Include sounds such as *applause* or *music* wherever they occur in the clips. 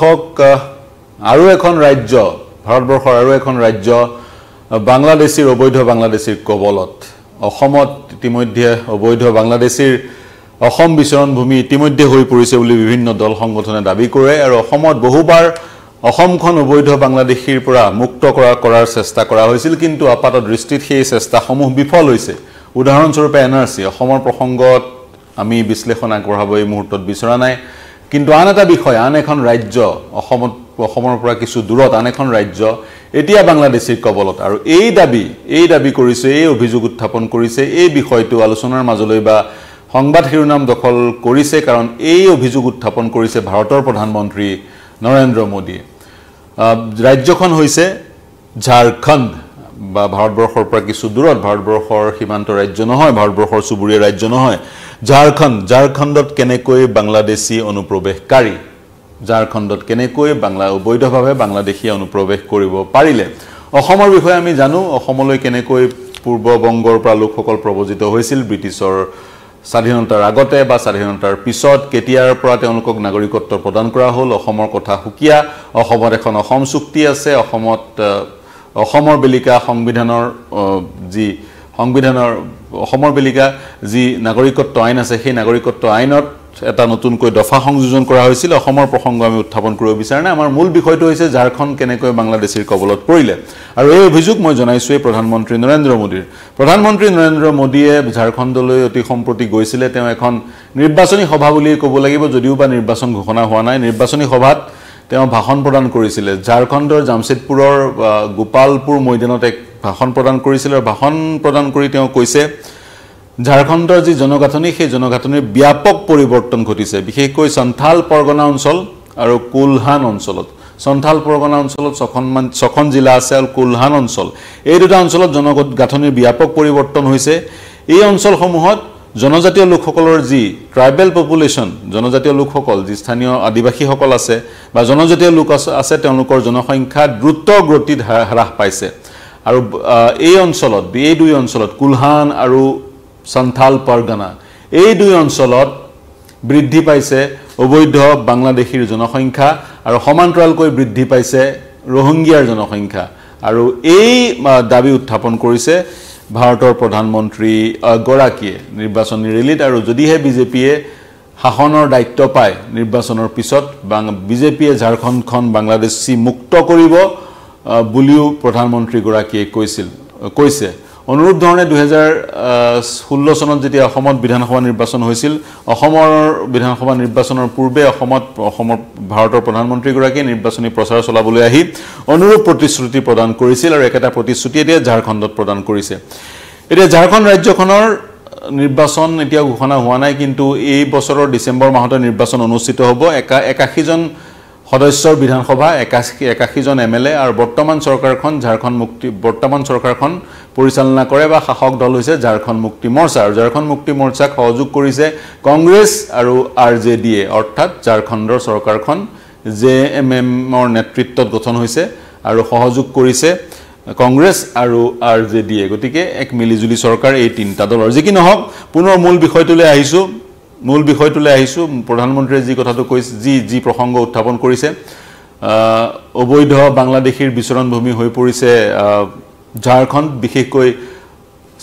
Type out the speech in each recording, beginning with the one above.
আৰু এখন ৰাজ্য ভাৰতবৰ্ষৰ আৰু এখন ৰাজ্য বাংলাদেশীৰ অবৈধ বাংলাদেশীৰ কবলত অসমত ইতিমধ্যে অবৈধ বাংলাদেশীৰ অসম বিচৰণ ভূমি ইতিমধ্যে হৈ পৰিছে বুলি বিভিন্ন দল সংগঠনে দাবী কৰে আৰু অসমত বহুবাৰ অসমখন অবৈধ বাংলাদেশীৰ পৰা মুক্ত কৰা কৰাৰ চেষ্টা কৰা হৈছিল কিন্তু আপাত দৃষ্টিত সেই চেষ্টাসমূহ বিফল হৈছে উদাহৰণস্বৰূপে এন আৰ চি অসমৰ প্ৰসংগত আমি বিশ্লেষণ আগবঢ়াব এই মুহূৰ্তত বিচৰা নাই কিন্তু আন এটা বিষয় আন এখন ৰাজ্য অসমত অসমৰ পৰা কিছু দূৰত আন এখন ৰাজ্য এতিয়া বাংলাদেশীৰ কবলত আৰু এই দাবী এই দাবী কৰিছে এই অভিযোগ উত্থাপন কৰিছে এই বিষয়টো আলোচনাৰ মাজলৈ বা সংবাদ শিৰোনাম দখল কৰিছে কাৰণ এই অভিযোগ উত্থাপন কৰিছে ভাৰতৰ প্ৰধানমন্ত্ৰী নৰেন্দ্ৰ মোদীয়ে ৰাজ্যখন হৈছে ঝাৰখণ্ড বা ভাৰতবৰ্ষৰ পৰা কিছু দূৰত ভাৰতবৰ্ষৰ সীমান্ত ৰাজ্য নহয় ভাৰতবৰ্ষৰ চুবুৰীয়া ৰাজ্য নহয় ঝাৰখণ্ড ঝাৰখণ্ডত কেনেকৈ বাংলাদেশী অনুপ্ৰৱেশকাৰী ঝাৰখণ্ডত কেনেকৈ বাংলা অবৈধভাৱে বাংলাদেশী অনুপ্ৰৱেশ কৰিব পাৰিলে অসমৰ বিষয়ে আমি জানো অসমলৈ কেনেকৈ পূৰ্ববংগৰ পৰা লোকসকল প্ৰব্ৰজিত হৈছিল ব্ৰিটিছৰ স্বাধীনতাৰ আগতে বা স্বাধীনতাৰ পিছত কেতিয়াৰ পৰা তেওঁলোকক নাগৰিকত্ব প্ৰদান কৰা হ'ল অসমৰ কথা সুকীয়া অসমত এখন অসম চুক্তি আছে অসমত অসমৰ বেলিকা সংবিধানৰ যি সংবিধানৰ অসমৰ বেলিকা যি নাগৰিকত্ব আইন আছে সেই নাগৰিকত্ব আইনত এটা নতুনকৈ দফা সংযোজন কৰা হৈছিল অসমৰ প্ৰসংগ আমি উত্থাপন কৰিব বিচৰা নাই আমাৰ মূল বিষয়টো হৈছে ঝাৰখণ্ড কেনেকৈ বাংলাদেশীৰ কবলত পৰিলে আৰু এই অভিযোগ মই জনাইছোঁ এই প্ৰধানমন্ত্ৰী নৰেন্দ্ৰ মোদীৰ প্ৰধানমন্ত্ৰী নৰেন্দ্ৰ মোদীয়ে ঝাৰখণ্ডলৈ অতি সম্প্ৰতি গৈছিলে তেওঁ এখন নিৰ্বাচনী সভা বুলিয়েই ক'ব লাগিব যদিও বা নিৰ্বাচন ঘোষণা হোৱা নাই নিৰ্বাচনী সভাত তেওঁ ভাষণ প্ৰদান কৰিছিলে ঝাৰখণ্ডৰ জামছেদপুৰৰ গোপালপুৰ মৈদানত এক ভাষণ প্ৰদান কৰিছিলে আৰু ভাষণ প্ৰদান কৰি তেওঁ কৈছে ঝাৰখণ্ডৰ যি জনগাঁথনি সেই জনগাঁথনিৰ ব্যাপক পৰিৱৰ্তন ঘটিছে বিশেষকৈ চন্থাল পৰগনা অঞ্চল আৰু কুলহান অঞ্চলত চন্থাল পৰগনা অঞ্চলত ছখনমান ছখন জিলা আছে আৰু কুলহান অঞ্চল এই দুটা অঞ্চলত জনগাঁথনিৰ ব্যাপক পৰিৱৰ্তন হৈছে এই অঞ্চলসমূহত জনজাতীয় লোকসকলৰ যি ট্ৰাইবেল পপুলেশ্যন জনজাতীয় লোকসকল যি স্থানীয় আদিবাসীসকল আছে বা জনজাতীয় লোক আছে তেওঁলোকৰ জনসংখ্যা দ্ৰুত গতিত হ্ৰাস পাইছে আৰু এই অঞ্চলত এই দুই অঞ্চলত কুলহান আৰু চান্থাল পাৰগানা এই দুই অঞ্চলত বৃদ্ধি পাইছে অবৈধ বাংলাদেশীৰ জনসংখ্যা আৰু সমান্তৰালকৈ বৃদ্ধি পাইছে ৰোহিংগীয়াৰ জনসংখ্যা আৰু এই দাবী উত্থাপন কৰিছে ভাৰতৰ প্ৰধানমন্ত্ৰী গৰাকীয়ে নিৰ্বাচনী ৰেলীত আৰু যদিহে বিজেপিয়ে শাসনৰ দায়িত্ব পায় নিৰ্বাচনৰ পিছত বা বিজেপিয়ে ঝাৰখণ্ডখন বাংলাদেশী মুক্ত কৰিব বুলিও প্ৰধানমন্ত্ৰীগৰাকীয়ে কৈছিল কৈছে অনুৰূপ ধৰণে দুহেজাৰ ষোল্ল চনত যেতিয়া অসমত বিধানসভা নিৰ্বাচন হৈছিল অসমৰ বিধানসভা নিৰ্বাচনৰ পূৰ্বে অসমত অসমৰ ভাৰতৰ প্ৰধানমন্ত্ৰীগৰাকীয়ে নিৰ্বাচনী প্ৰচাৰ চলাবলৈ আহি অনুৰূপ প্ৰতিশ্ৰুতি প্ৰদান কৰিছিল আৰু একেটা প্ৰতিশ্ৰুতি এতিয়া ঝাৰখণ্ডত প্ৰদান কৰিছে এতিয়া ঝাৰখণ্ড ৰাজ্যখনৰ নিৰ্বাচন এতিয়া ঘোষণা হোৱা নাই কিন্তু এই বছৰৰ ডিচেম্বৰ মাহতে নিৰ্বাচন অনুষ্ঠিত হ'ব একা একাশীজন সদস্যৰ বিধানসভা একাশী একাশীজন এম এল এ আৰু বৰ্তমান চৰকাৰখন ঝাৰখণ্ড মুক্তি বৰ্তমান চৰকাৰখন পৰিচালনা কৰে বা শাসক দল হৈছে ঝাৰখণ্ড মুক্তি মৰ্চা আৰু ঝাৰখণ্ড মুক্তি মৰ্চাক সহযোগ কৰিছে কংগ্ৰেছ আৰু আৰ জে ডি এ অৰ্থাৎ ঝাৰখণ্ডৰ চৰকাৰখন জে এম এমৰ নেতৃত্বত গঠন হৈছে আৰু সহযোগ কৰিছে কংগ্ৰেছ আৰু আৰ জে ডি এ গতিকে এক মিলিজুলি চৰকাৰ এই তিনিটা দলৰ যি কি নহওক পুনৰ মূল বিষয়টোলৈ আহিছোঁ মূল বিষয়টোলৈ আহিছোঁ প্ৰধানমন্ত্ৰীয়ে যি কথাটো কৈছে যি যি প্ৰসংগ উত্থাপন কৰিছে অবৈধ বাংলাদেশীৰ বিচৰণভূমি হৈ পৰিছে ঝাৰখণ্ড বিশেষকৈ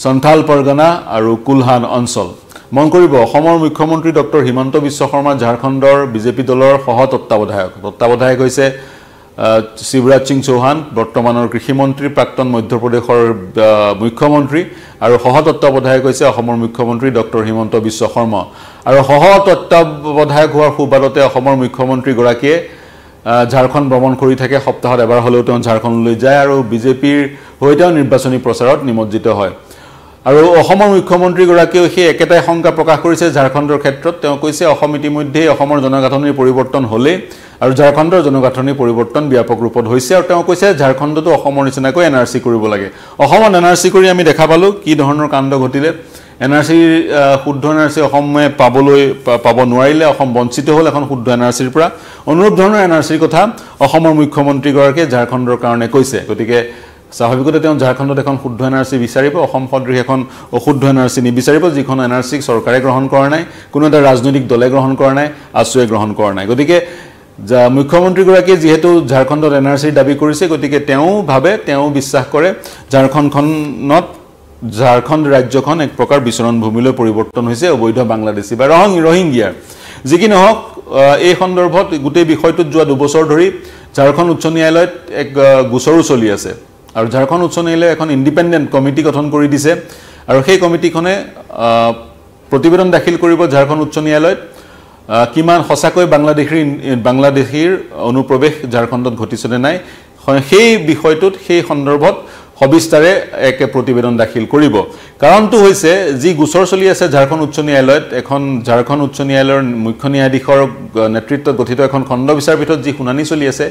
চন্থাল পৰগনা আৰু কুলহান অঞ্চল মন কৰিব অসমৰ মুখ্যমন্ত্ৰী ডক্টৰ হিমন্ত বিশ্ব শৰ্মা ঝাৰখণ্ডৰ বিজেপি দলৰ সহ তত্বাৱধায়ক তত্বাৱধায়ক হৈছে শিৱৰাজ সিং চৌহান বৰ্তমানৰ কৃষিমন্ত্ৰী প্ৰাক্তন মধ্যপ্ৰদেশৰ মুখ্যমন্ত্ৰী আৰু সহ তত্বাৱধায়ক হৈছে অসমৰ মুখ্যমন্ত্ৰী ডক্টৰ হিমন্ত বিশ্ব শৰ্মা আৰু সহ তত্বাৱধায়ক হোৱাৰ সুবাদতে অসমৰ মুখ্যমন্ত্ৰীগৰাকীয়ে ঝাৰখণ্ড ভ্ৰমণ কৰি থাকে সপ্তাহত এবাৰ হ'লেও তেওঁ ঝাৰখণ্ডলৈ যায় আৰু বিজেপিৰ হৈ তেওঁ নিৰ্বাচনী প্ৰচাৰত নিমজ্জিত হয় আৰু অসমৰ মুখ্যমন্ত্ৰীগৰাকীয়েও সেই একেটাই শংকা প্ৰকাশ কৰিছে ঝাৰখণ্ডৰ ক্ষেত্ৰত তেওঁ কৈছে অসম ইতিমধ্যেই অসমৰ জনগাঁথনিৰ পৰিৱৰ্তন হ'লেই আৰু ঝাৰখণ্ডৰ জনগাঁথনিৰ পৰিৱৰ্তন ব্যাপক ৰূপত হৈছে আৰু তেওঁ কৈছে ঝাৰখণ্ডতো অসমৰ নিচিনাকৈ এন আৰ চি কৰিব লাগে অসমত এন আৰ চি কৰি আমি দেখা পালোঁ কি ধৰণৰ কাণ্ড ঘটিলে এন আৰ চিৰ শুদ্ধ এন আৰ চি অসমে পাবলৈ পাব নোৱাৰিলে অসম বঞ্চিত হ'ল এখন শুদ্ধ এন আৰ চিৰ পৰা অনুৰূপ ধৰণৰ এন আৰ চিৰ কথা অসমৰ মুখ্যমন্ত্ৰীগৰাকীয়ে ঝাৰখণ্ডৰ কাৰণে কৈছে গতিকে স্বাভাৱিকতে তেওঁ ঝাৰখণ্ডত এখন শুদ্ধ এন আৰ চি বিচাৰিব অসম সদৃশ এখন অশুদ্ধ এন আৰ চি নিবিচাৰিব যিখন এন আৰ চিক চৰকাৰে গ্ৰহণ কৰা নাই কোনো এটা ৰাজনৈতিক দলে গ্ৰহণ কৰা নাই আছুৱে গ্ৰহণ কৰা নাই গতিকে মুখ্যমন্ত্ৰীগৰাকীয়ে যিহেতু ঝাৰখণ্ডত এন আৰ চিৰ দাবী কৰিছে গতিকে তেওঁ ভাবে তেওঁ বিশ্বাস কৰে ঝাৰখণ্ডখনত ঝাৰখণ্ড ৰাজ্যখন এক প্ৰকাৰ বিচৰণ ভূমিলৈ পৰিৱৰ্তন হৈছে অবৈধ বাংলাদেশী বা ৰহং ৰহিংগীয়াৰ যি কি নহওক এই সন্দৰ্ভত গোটেই বিষয়টোত যোৱা দুবছৰ ধৰি ঝাৰখণ্ড উচ্চ ন্যায়ালয়ত এক গোচৰো চলি আছে আৰু ঝাৰখণ্ড উচ্চ ন্যায়ালয়ে এখন ইণ্ডিপেণ্ডেণ্ট কমিটি গঠন কৰি দিছে আৰু সেই কমিটিখনে প্ৰতিবেদন দাখিল কৰিব ঝাৰখণ্ড উচ্চ ন্যায়ালয়ত কিমান সঁচাকৈ বাংলাদেশীৰ বাংলাদেশীৰ অনুপ্ৰৱেশ ঝাৰখণ্ডত ঘটিছেনে নাই সেই বিষয়টোত সেই সন্দৰ্ভত সবিস্তাৰে একে প্ৰতিবেদন দাখিল কৰিব কাৰণটো হৈছে যি গোচৰ চলি আছে ঝাৰখণ্ড উচ্চ ন্যায়ালয়ত এখন ঝাৰখণ্ড উচ্চ ন্যায়ালয়ৰ মুখ্য ন্যায়াধীশৰ নেতৃত্বত গঠিত এখন খণ্ড বিচাৰপীঠত যি শুনানি চলি আছে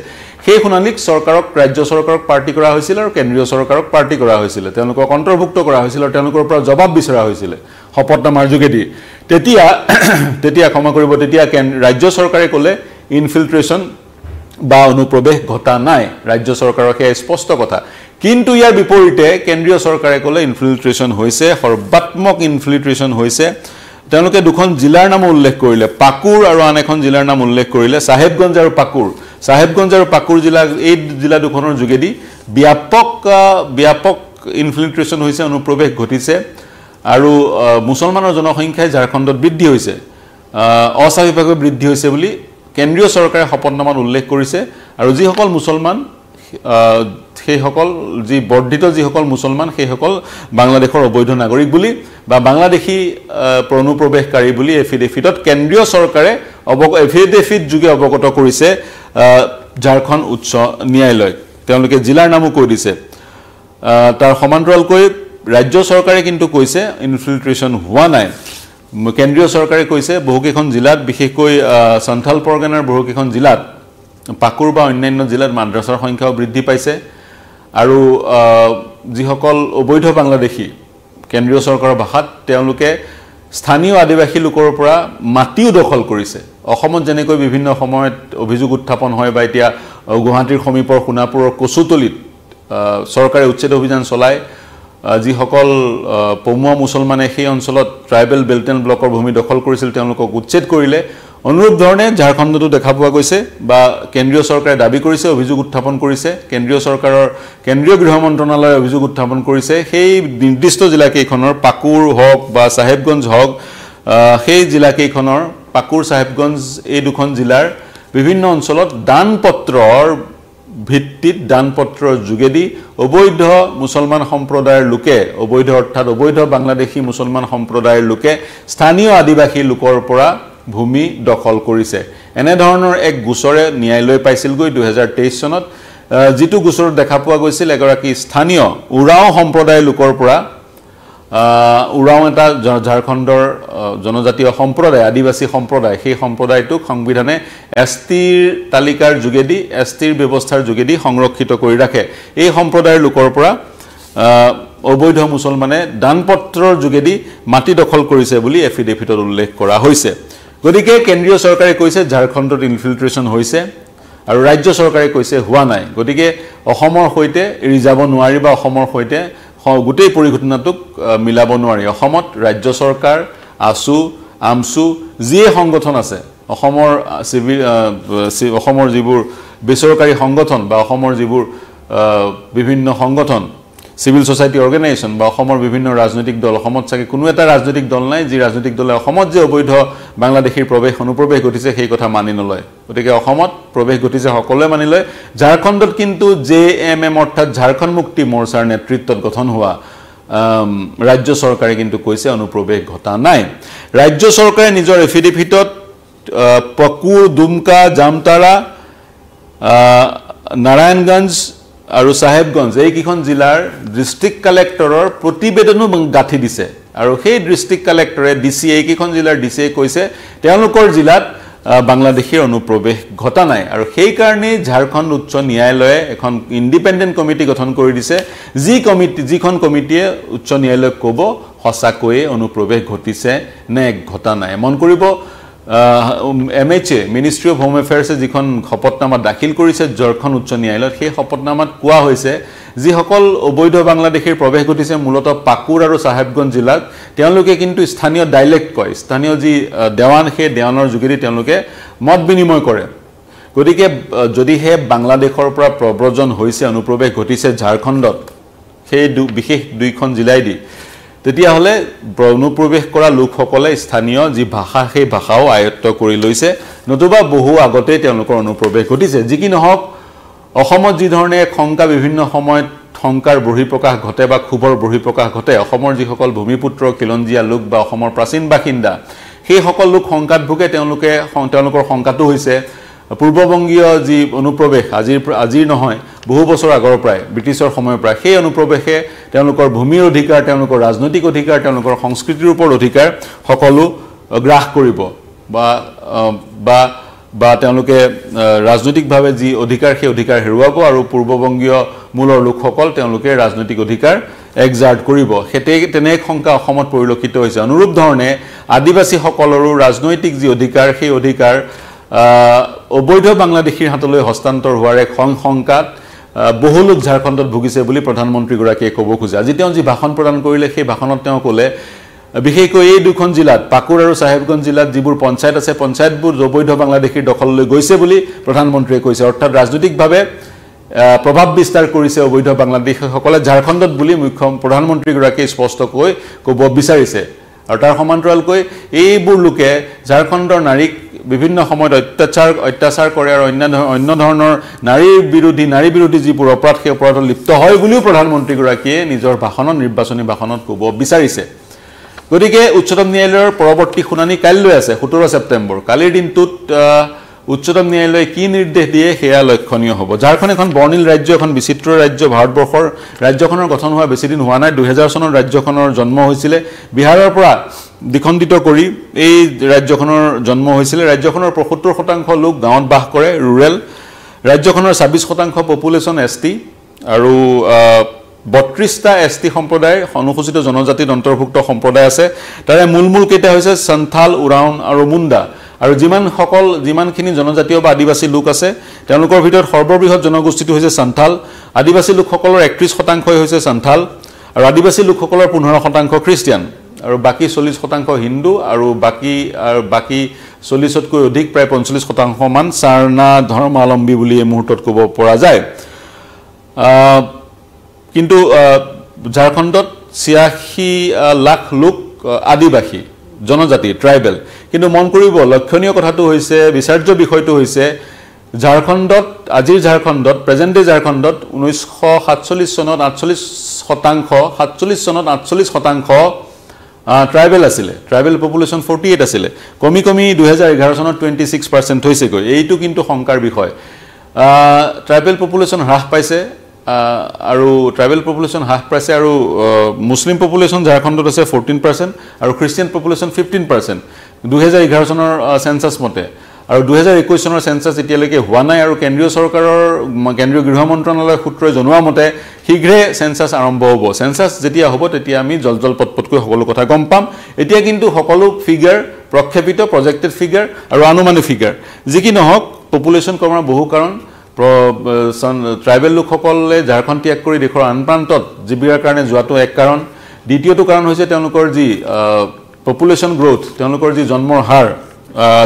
সেই শুনানিক চৰকাৰক ৰাজ্য চৰকাৰক পাৰ্টি কৰা হৈছিল আৰু কেন্দ্ৰীয় চৰকাৰক পাৰ্টি কৰা হৈছিলে তেওঁলোকক অন্তৰ্ভুক্ত কৰা হৈছিল আৰু তেওঁলোকৰ পৰা জবাব বিচৰা হৈছিলে শপতনামাৰ যোগেদি তেতিয়া *clears throat* তেতিয়া ক্ষমা কৰিব তেতিয়া কেন ৰাজ্য চৰকাৰে ক'লে ইনফিল্ট্ৰেশ্যন বা অনুপ্ৰৱেশ ঘটা নাই ৰাজ্য চৰকাৰৰ সেয়া স্পষ্ট কথা কিন্তু ইয়াৰ বিপৰীতে কেন্দ্ৰীয় চৰকাৰে ক'লে ইনফিল্ট্ৰেশ্যন হৈছে সৰ্বাত্মক ইনফিল্ট্ৰেশ্যন হৈছে তেওঁলোকে দুখন জিলাৰ নাম উল্লেখ কৰিলে পাকুৰ আৰু আন এখন জিলাৰ নাম উল্লেখ কৰিলে চাহেবগঞ্জ আৰু পাকুৰ চাহেবগঞ্জ আৰু পাকুৰ জিলা এই জিলা দুখনৰ যোগেদি ব্যাপক ব্যাপক ইনফিল্ট্ৰেশ্যন হৈছে অনুপ্ৰৱেশ ঘটিছে আৰু মুছলমানৰ জনসংখ্যাই ঝাৰখণ্ডত বৃদ্ধি হৈছে অস্বাভাৱিকভাৱে বৃদ্ধি হৈছে বুলি কেন্দ্ৰীয় চৰকাৰে শপতনামাত উল্লেখ কৰিছে আৰু যিসকল মুছলমান সেইসকল যি বৰ্ধিত যিসকল মুছলমান সেইসকল বাংলাদেশৰ অবৈধ নাগৰিক বুলি বা বাংলাদেশী প্ৰণুপ্ৰৱেশকাৰী বুলি এফিডেফিটত কেন্দ্ৰীয় চৰকাৰে অৱ এফিডেফিট যোগে অৱগত কৰিছে ঝাৰখণ্ড উচ্চ ন্যায়ালয় তেওঁলোকে জিলাৰ নামো কৈ দিছে তাৰ সমান্তৰালকৈ ৰাজ্য চৰকাৰে কিন্তু কৈছে ইনফিল্ট্ৰেশ্যন হোৱা নাই কেন্দ্ৰীয় চৰকাৰে কৈছে বহুকেইখন জিলাত বিশেষকৈ চন্থাল পৰগনাৰ বহুকেইখন জিলাত পাকুৰ বা অন্যান্য জিলাত মাদ্ৰাছাৰ সংখ্যাও বৃদ্ধি পাইছে আৰু যিসকল অবৈধ বাংলাদেশী কেন্দ্ৰীয় চৰকাৰৰ ভাষাত তেওঁলোকে স্থানীয় আদিবাসী লোকৰ পৰা মাটিও দখল কৰিছে অসমত যেনেকৈ বিভিন্ন সময়ত অভিযোগ উত্থাপন হয় বা এতিয়া গুৱাহাটীৰ সমীপৰ সোণাপুৰৰ কচুতলিত চৰকাৰে উচ্ছেদ অভিযান চলায় যিসকল পমুৱা মুছলমানে সেই অঞ্চলত ট্ৰাইবেল বেল্ট ব্লকৰ ভূমি দখল কৰিছিল তেওঁলোকক উচ্ছেদ কৰিলে অনুৰূপ ধৰণে ঝাৰখণ্ডতো দেখা পোৱা গৈছে বা কেন্দ্ৰীয় চৰকাৰে দাবী কৰিছে অভিযোগ উত্থাপন কৰিছে কেন্দ্ৰীয় চৰকাৰৰ কেন্দ্ৰীয় গৃহ মন্ত্ৰণালয়ে অভিযোগ উত্থাপন কৰিছে সেই নিৰ্দিষ্ট জিলাকেইখনৰ পাকুৰ হওক বা চাহেবগঞ্জ হওক সেই জিলাকেইখনৰ পাকুৰ চাহেবগঞ্জ এই দুখন জিলাৰ বিভিন্ন অঞ্চলত দান পত্ৰৰ ভিত্তিত দানপত্ৰৰ যোগেদি অবৈধ মুছলমান সম্প্ৰদায়ৰ লোকে অবৈধ অৰ্থাৎ অবৈধ বাংলাদেশী মুছলমান সম্প্ৰদায়ৰ লোকে স্থানীয় আদিবাসী লোকৰ পৰা ভূমি দখল কৰিছে এনেধৰণৰ এক গোচৰে ন্যায়ালয় পাইছিলগৈ দুহেজাৰ তেইছ চনত যিটো গোচৰত দেখা পোৱা গৈছিল এগৰাকী স্থানীয় উৰাও সম্প্ৰদায়ৰ লোকৰ পৰা উৰাওঁ এটা ঝাৰখণ্ডৰ জনজাতীয় সম্প্ৰদায় আদিবাসী সম্প্ৰদায় সেই সম্প্ৰদায়টোক সংবিধানে এছ টিৰ তালিকাৰ যোগেদি এছ টিৰ ব্যৱস্থাৰ যোগেদি সংৰক্ষিত কৰি ৰাখে এই সম্প্ৰদায়ৰ লোকৰ পৰা অবৈধ মুছলমানে দানপত্ৰৰ যোগেদি মাটি দখল কৰিছে বুলি এফিডেভিটত উল্লেখ কৰা হৈছে গতিকে কেন্দ্ৰীয় চৰকাৰে কৈছে ঝাৰখণ্ডত ইনফিল্ট্ৰেশ্যন হৈছে আৰু ৰাজ্য চৰকাৰে কৈছে হোৱা নাই গতিকে অসমৰ সৈতে এৰি যাব নোৱাৰি বা অসমৰ সৈতে গোটেই পৰিঘটনাটোক মিলাব নোৱাৰি অসমত ৰাজ্য চৰকাৰ আছু আমচু যিয়ে সংগঠন আছে অসমৰ চিভিল অসমৰ যিবোৰ বেচৰকাৰী সংগঠন বা অসমৰ যিবোৰ বিভিন্ন সংগঠন চিভিল ছচাইটি অৰ্গেনাইজেশ্যন বা অসমৰ বিভিন্ন ৰাজনৈতিক দল অসমত চাগে কোনো এটা ৰাজনৈতিক দল নাই যি ৰাজনৈতিক দলে অসমত যে অবৈধ বাংলাদেশীৰ প্ৰৱেশ অনুপ্ৰৱেশ ঘটিছে সেই কথা মানি নলয় গতিকে অসমত প্ৰৱেশ ঘটিছে সকলোৱে মানি লয় ঝাৰখণ্ডত কিন্তু জে এম এম অৰ্থাৎ ঝাৰখণ্ড মুক্তি মৰ্চাৰ নেতৃত্বত গঠন হোৱা ৰাজ্য চৰকাৰে কিন্তু কৈছে অনুপ্ৰৱেশ ঘটা নাই ৰাজ্য চৰকাৰে নিজৰ এফিডেভিটত পকু ডুমকা জামতাৰা নাৰায়ণগঞ্জ আৰু চাহেবগঞ্জ এইকেইখন জিলাৰ ডিষ্ট্ৰিক্ট কালেক্টৰৰ প্ৰতিবেদনো গাঁঠি দিছে আৰু সেই ডিষ্ট্ৰিক্ট কালেক্টৰে ডি চি এইকেইখন জিলাৰ ডি চিয়ে কৈছে তেওঁলোকৰ জিলাত বাংলাদেশীৰ অনুপ্ৰৱেশ ঘটা নাই আৰু সেইকাৰণেই ঝাৰখণ্ড উচ্চ ন্যায়ালয়ে এখন ইণ্ডিপেণ্ডেণ্ট কমিটি গঠন কৰি দিছে যি কমিটি যিখন কমিটিয়ে উচ্চ ন্যায়ালয়ক ক'ব সঁচাকৈয়ে অনুপ্ৰৱেশ ঘটিছে নে ঘটা নাই মন কৰিব M H A ministry of home এফেয়াৰ্ছে যিখন শপতনামা দাখিল কৰিছে ঝাৰখণ্ড উচ্চ ন্যায়ালয়ত সেই শপতনামাত কোৱা হৈছে যিসকল অবৈধ বাংলাদেশীৰ প্ৰৱেশ ঘটিছে মূলতঃ পাকুৰ আৰু চাহেবগঞ্জ জিলাত তেওঁলোকে কিন্তু স্থানীয় ডাইলেক্ট কয় স্থানীয় যি দেৱান সেই দেৱানৰ যোগেদি তেওঁলোকে মত বিনিময় কৰে গতিকে যদিহে বাংলাদেশৰ পৰা প্ৰব্ৰজন হৈছে অনুপ্ৰৱেশ ঘটিছে ঝাৰখণ্ডত সেই দু বিশেষ দুইখন জিলাইদি তেতিয়াহ'লে অনুপ্ৰৱেশ কৰা লোকসকলে স্থানীয় যি ভাষা সেই ভাষাও আয়ত্ব কৰি লৈছে নতুবা বহু আগতেই তেওঁলোকৰ অনুপ্ৰৱেশ ঘটিছে যি কি নহওক অসমত যিধৰণে শংকা বিভিন্ন সময়ত শংকাৰ বহিঃপ্ৰকাশ ঘটে বা ক্ষোভৰ প্ৰকাশ ঘটে অসমৰ যিসকল ভূমিপুত্ৰ খিলঞ্জীয়া লোক বা অসমৰ প্ৰাচীন বাসিন্দা সেইসকল লোক শংকাত ভোগে তেওঁলোকে তেওঁলোকৰ শংকাটো হৈছে পূৰ্ববংগীয় যি অনুপ্ৰৱেশ আজিৰ পৰা আজিৰ নহয় বহু বছৰ আগৰ পৰাই ব্ৰিটিছৰ সময়ৰ পৰাই সেই অনুপ্ৰৱেশে তেওঁলোকৰ ভূমিৰ অধিকাৰ তেওঁলোকৰ ৰাজনৈতিক অধিকাৰ তেওঁলোকৰ সংস্কৃতিৰ ওপৰত অধিকাৰ সকলো গ্ৰাস কৰিব বা বা তেওঁলোকে ৰাজনৈতিকভাৱে যি অধিকাৰ সেই অধিকাৰ হেৰুৱাব আৰু পূৰ্ববংগীয় মূলৰ লোকসকল তেওঁলোকে ৰাজনৈতিক অধিকাৰ একজাৰ্ট কৰিব সেই তেনে শংকা অসমত পৰিলক্ষিত হৈছে অনুৰূপ ধৰণে আদিবাসীসকলৰো ৰাজনৈতিক যি অধিকাৰ সেই অধিকাৰ অবৈধ বাংলাদেশীৰ হাতলৈ হস্তান্তৰ হোৱাৰ এক সংকাত বহু লোক ঝাৰখণ্ডত ভুগিছে বুলি প্ৰধানমন্ত্ৰীগৰাকীয়ে ক'ব খোজে আজি তেওঁ যি ভাষণ প্ৰদান কৰিলে সেই ভাষণত তেওঁ ক'লে বিশেষকৈ এই দুখন জিলাত পাকুৰ আৰু চাহেবগঞ্জ জিলাত যিবোৰ পঞ্চায়ত আছে পঞ্চায়তবোৰ অবৈধ বাংলাদেশীৰ দখললৈ গৈছে বুলি প্ৰধানমন্ত্ৰীয়ে কৈছে অৰ্থাৎ ৰাজনৈতিকভাৱে প্ৰভাৱ বিস্তাৰ কৰিছে অবৈধ বাংলাদেশীসকলে ঝাৰখণ্ডত বুলি মুখ্য প্ৰধানমন্ত্ৰীগৰাকীয়ে স্পষ্টকৈ ক'ব বিচাৰিছে আৰু তাৰ সমান্তৰালকৈ এইবোৰ লোকে ঝাৰখণ্ডৰ নাৰীক বিভিন্ন সময়ত অত্যাচাৰ অত্যাচাৰ কৰে আৰু অন্য অন্য ধৰণৰ নাৰীৰ বিৰোধী নাৰী বিৰোধী যিবোৰ অপৰাধ সেই অপৰাধত লিপ্ত হয় বুলিও প্ৰধানমন্ত্ৰীগৰাকীয়ে নিজৰ ভাষণত নিৰ্বাচনী ভাষণত ক'ব বিচাৰিছে গতিকে উচ্চতম ন্যায়ালয়ৰ পৰৱৰ্তী শুনানি কাইলৈ আছে সোতৰ ছেপ্টেম্বৰ কালিৰ দিনটোত উচ্চতম ন্যায়ালয়ে কি নিৰ্দেশ দিয়ে সেয়া লক্ষণীয় হ'ব ঝাৰখণ্ড এখন বৰ্ণিল ৰাজ্য এখন বিচিত্ৰ ৰাজ্য ভাৰতবৰ্ষৰ ৰাজ্যখনৰ গঠন হোৱা বেছিদিন হোৱা নাই দুহেজাৰ চনত ৰাজ্যখনৰ জন্ম হৈছিলে বিহাৰৰ পৰা দ্বিখণ্ডিত কৰি এই ৰাজ্যখনৰ জন্ম হৈছিলে ৰাজ্যখনৰ পঁসত্তৰ শতাংশ লোক গাঁৱত বাস কৰে ৰুৰেল ৰাজ্যখনৰ ছাব্বিছ শতাংশ পপুলেশ্যন এছ টি আৰু বত্ৰিছটা এছ টি সম্প্ৰদায় অনুসূচিত জনজাতিত অন্তৰ্ভুক্ত সম্প্ৰদায় আছে তাৰে মূল মূলকেইটা হৈছে চান্থাল উৰাউন আৰু মুণ্ডা আৰু যিমানসকল যিমানখিনি জনজাতীয় বা আদিবাসী লোক আছে তেওঁলোকৰ ভিতৰত সৰ্ববৃহৎ জনগোষ্ঠীটো হৈছে চান্থাল আদিবাসী লোকসকলৰ একত্ৰিছ শতাংশই হৈছে চান্থাল আৰু আদিবাসী লোকসকলৰ পোন্ধৰ শতাংশ খ্ৰীষ্টিয়ান আৰু বাকী চল্লিছ শতাংশ হিন্দু আৰু বাকী আৰু বাকী চল্লিছতকৈ অধিক প্ৰায় পঞ্চল্লিছ শতাংশমান চাৰনা ধৰ্মাৱলম্বী বুলি এই মুহূৰ্তত ক'ব পৰা যায় কিন্তু ঝাৰখণ্ডত ছিয়াশী লাখ লোক আদিবাসী জনজাতি ট্ৰাইবেল কিন্তু মন কৰিব লক্ষণীয় কথাটো হৈছে বিচাৰ্য বিষয়টো হৈছে ঝাৰখণ্ডত আজিৰ ঝাৰখণ্ডত প্ৰেজেণ্ট ডে ঝাৰখণ্ডত ঊনৈছশ সাতচল্লিছ চনত আঠচল্লিছ শতাংশ সাতচল্লিছ চনত আঠচল্লিছ শতাংশ ট্ৰাইবেল আছিলে ট্ৰাইবেল পপুলেশ্যন ফৰ্টি এইট আছিলে কমি কমি দুহেজাৰ এঘাৰ চনত টুৱেণ্টি ছিক্স পাৰ্চেণ্ট হৈছেগৈ এইটো কিন্তু শংকাৰ বিষয় ট্ৰাইবেল পপুলেশ্যন হ্ৰাস পাইছে আৰু ট্ৰাইবেল পপুলেশ্যন হ্ৰাস পাইছে আৰু মুছলিম পপুলেশ্যন ঝাৰখণ্ডত আছে ফৰ্টিন পাৰ্চেণ্ট আৰু খ্ৰীষ্টিয়ান পপুলেশ্যন ফিফটিন পাৰ্চেণ্ট দুহেজাৰ এঘাৰ চনৰ চেঞ্চাছ মতে আৰু দুহেজাৰ একৈছ চনৰ চেঞ্চাছ এতিয়ালৈকে হোৱা নাই আৰু কেন্দ্ৰীয় চৰকাৰৰ কেন্দ্ৰীয় গৃহ মন্ত্ৰণালয় সূত্ৰই জনোৱা মতে শীঘ্ৰে চেঞ্চাছ আৰম্ভ হ'ব চেঞ্চাছ যেতিয়া হ'ব তেতিয়া আমি জল জল পট সকলো কথা গম পাম এতিয়া কিন্তু সকলো ফিগাৰ প্ৰক্ষেপিত প্ৰজেক্টেড ফিগাৰ আৰু আনুমানিক ফিগাৰ যি কি নহওক পপুলেশ্যন কমাৰ বহু কাৰণ ট্ৰাইবেল লোকসকলে ঝাৰখণ্ড ত্যাগ কৰি দেশৰ আন প্ৰান্তত জীৱিকাৰ কাৰণে যোৱাটো এক কাৰণ দ্বিতীয়টো কাৰণ হৈছে তেওঁলোকৰ যি পপুলেশ্যন গ্ৰ'থ তেওঁলোকৰ যি জন্মৰ হাৰ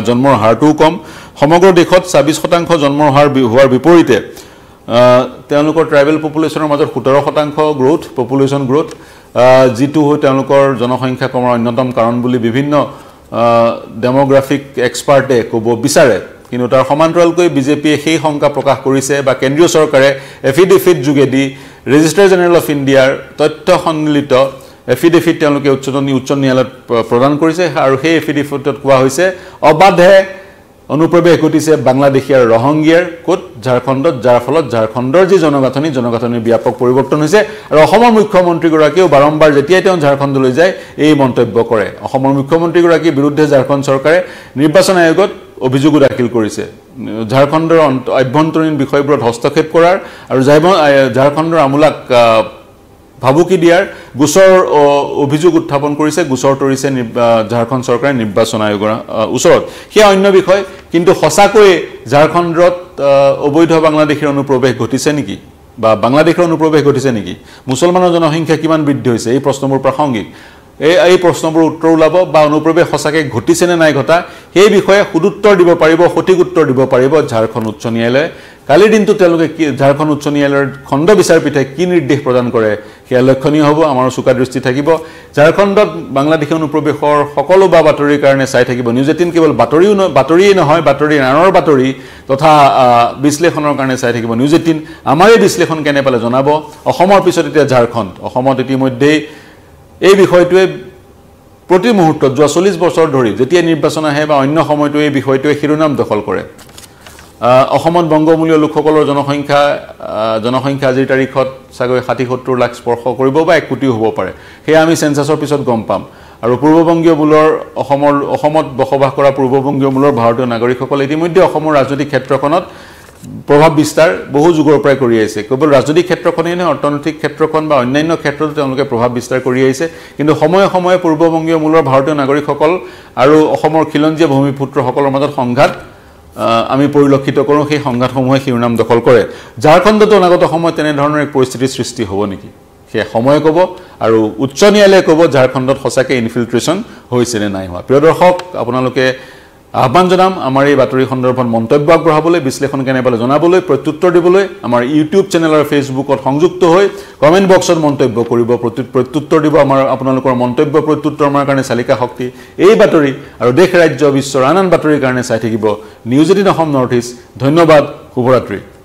জন্মৰ হাৰটোও কম সমগ্ৰ দেশত ছাব্বিছ শতাংশ জন্মৰ হাৰ হোৱাৰ বিপৰীতে তেওঁলোকৰ ট্ৰাইবেল পপুলেশ্যনৰ মাজত সোতৰ শতাংশ গ্ৰ'থ পপুলেশ্যন গ্ৰ'থ যিটো হৈ তেওঁলোকৰ জনসংখ্যা কমাৰ অন্যতম কাৰণ বুলি বিভিন্ন ডেম'গ্ৰাফিক এক্সপাৰ্টে ক'ব বিচাৰে কিন্তু তাৰ সমান্তৰালকৈ বিজেপিয়ে সেই শংকা প্ৰকাশ কৰিছে বা কেন্দ্ৰীয় চৰকাৰে এফিডেফিট যোগেদি ৰেজিষ্ট্ৰাৰ জেনেৰেল অফ ইণ্ডিয়াৰ তথ্য সন্মিলিত এফিডেভিট তেওঁলোকে উচ্চতম উচ্চ ন্যায়ালয়ত প্ৰদান কৰিছে আৰু সেই এফিডেভিটত কোৱা হৈছে অবাধে অনুপ্ৰৱেশ ঘটিছে বাংলাদেশী আৰু ৰহংগীয়াৰ ক'ত ঝাৰখণ্ডত যাৰ ফলত ঝাৰখণ্ডৰ যি জনগাঁথনি জনগাঁথনিৰ ব্যাপক পৰিৱৰ্তন হৈছে আৰু অসমৰ মুখ্যমন্ত্ৰীগৰাকীয়েও বাৰম্বাৰ যেতিয়াই তেওঁ ঝাৰখণ্ডলৈ যায় এই মন্তব্য কৰে অসমৰ মুখ্যমন্ত্ৰীগৰাকীৰ বিৰুদ্ধে ঝাৰখণ্ড চৰকাৰে নিৰ্বাচন আয়োগত অভিযোগো দাখিল কৰিছে ঝাৰখণ্ডৰ অন্ত আভ্যন্তৰীণ বিষয়বোৰত হস্তক্ষেপ কৰাৰ আৰু ঝাৰখণ্ডৰ আমোলাক ভাবুকি দিয়াৰ গোচৰ অভিযোগ উত্থাপন কৰিছে গোচৰ তৰিছে ঝাৰখণ্ড চৰকাৰে নিৰ্বাচন আয়োগৰ ওচৰত সেয়া অন্য বিষয় কিন্তু সঁচাকৈয়ে ঝাৰখণ্ডত অবৈধ বাংলাদেশীৰ অনুপ্ৰৱেশ ঘটিছে নেকি বা বাংলাদেশৰ অনুপ্ৰৱেশ ঘটিছে নেকি মুছলমানৰ জনসংখ্যা কিমান বৃদ্ধি হৈছে এই প্ৰশ্নবোৰ প্ৰাসংগিক এই এই প্ৰশ্নবোৰ উত্তৰ ওলাব বা অনুপ্ৰৱেশ সঁচাকৈ ঘটিছেনে নাই ঘটা সেই বিষয়ে সুদুত্তৰ দিব পাৰিব সঠিক উত্তৰ দিব পাৰিব ঝাৰখণ্ড উচ্চ ন্যায়ালয়ে কালিৰ দিনটো তেওঁলোকে কি ঝাৰখণ্ড উচ্চ ন্যায়ালয়ৰ খণ্ড বিচাৰপীঠে কি নিৰ্দেশ প্ৰদান কৰে সেয়া লক্ষণীয় হ'ব আমাৰো চোকা দৃষ্টি থাকিব ঝাৰখণ্ডত বাংলাদেশ অনুপ্ৰৱেশৰ সকলো বা বাতৰিৰ কাৰণে চাই থাকিব নিউজ এইটিন কেৱল বাতৰিও নহয় বাতৰিয়েই নহয় বাতৰি আনৰ বাতৰি তথা বিশ্লেষণৰ কাৰণে চাই থাকিব নিউজ এইটিন এই বিশ্লেষণ কেনে পালে জনাব অসমৰ পিছত এতিয়া ঝাৰখণ্ড অসমত ইতিমধ্যেই এই বিষয়টোৱে প্ৰতি মুহূৰ্তত যোৱা চল্লিছ বছৰ ধৰি যেতিয়াই নিৰ্বাচন আহে বা অন্য সময়তো এই বিষয়টোৱে শিৰোনাম দখল কৰে অসমত বংগমূলীয় লোকসকলৰ জনসংখ্যা জনসংখ্যা আজিৰ তাৰিখত চাগৈ ষাঠি সত্তৰ লাখ স্পৰ্শ কৰিব বা এক কোটিও হ'ব পাৰে সেয়া আমি চেঞ্চাছৰ পিছত গম পাম আৰু পূৰ্ববংগীয় মূলৰ অসমৰ অসমত বসবাস কৰা পূৰ্ববংগীয় মূলৰ ভাৰতীয় নাগৰিকসকলে ইতিমধ্যে অসমৰ ৰাজনৈতিক ক্ষেত্ৰখনত প্ৰভাৱ বিস্তাৰ বহু যুগৰ পৰাই কৰি আহিছে কেৱল ৰাজনৈতিক ক্ষেত্ৰখনেই নহয় অৰ্থনৈতিক ক্ষেত্ৰখন বা অন্যান্য ক্ষেত্ৰতো তেওঁলোকে প্ৰভাৱ বিস্তাৰ কৰি আহিছে কিন্তু সময়ে সময়ে পূৰ্ববংগীয় মূলৰ ভাৰতীয় নাগৰিকসকল আৰু অসমৰ খিলঞ্জীয়া ভূমিপুত্ৰসকলৰ মাজত সংঘাত আমি পৰিলক্ষিত কৰোঁ সেই সংঘাতসমূহে শিৰোনাম দখল কৰে ঝাৰখণ্ডতো অনাগত সময়ত তেনেধৰণৰ এক পৰিস্থিতিৰ সৃষ্টি হ'ব নেকি সেয়া সময়ে ক'ব আৰু উচ্চ ন্যায়ালয়ে ক'ব ঝাৰখণ্ডত সঁচাকৈ ইনফিল্ট্ৰেশ্যন হৈছে নে নাই হোৱা প্ৰিয় দৰ্শক আপোনালোকে আহ্বান জনাম আমাৰ এই বাতৰি সন্দৰ্ভত মন্তব্য আগবঢ়াবলৈ বিশ্লেষণ কেনে পালে জনাবলৈ প্ৰত্যুত্তৰ দিবলৈ আমাৰ ইউটিউব চেনেল আৰু ফেচবুকত সংযুক্ত হৈ কমেণ্ট বক্সত মন্তব্য কৰিব প্ৰত্যুত্তৰ দিব আমাৰ আপোনালোকৰ মন্তব্য প্ৰত্যুত্তৰ আমাৰ কাৰণে চালিকা শক্তি এই বাতৰি আৰু দেশ ৰাজ্য বিশ্বৰ আন আন বাতৰিৰ কাৰণে চাই থাকিব news eighteen Assam north east ধন্যবাদ শুভৰাত্ৰি